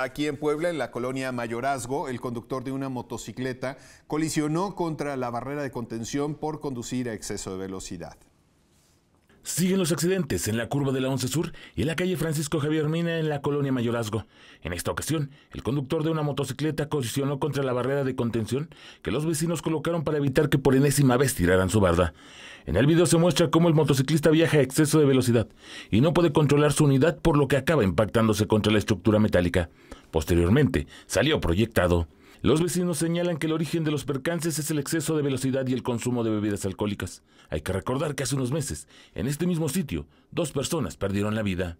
Aquí en Puebla, en la colonia Mayorazgo, el conductor de una motocicleta colisionó contra la barrera de contención por conducir a exceso de velocidad. Siguen los accidentes en la curva de la 11 Sur y en la calle Francisco Javier Mina en la colonia Mayorazgo. En esta ocasión, el conductor de una motocicleta colisionó contra la barrera de contención que los vecinos colocaron para evitar que por enésima vez tiraran su barda. En el video se muestra cómo el motociclista viaja a exceso de velocidad y no puede controlar su unidad por lo que acaba impactándose contra la estructura metálica. Posteriormente, salió proyectado. Los vecinos señalan que el origen de los percances es el exceso de velocidad y el consumo de bebidas alcohólicas. Hay que recordar que hace unos meses, en este mismo sitio, dos personas perdieron la vida.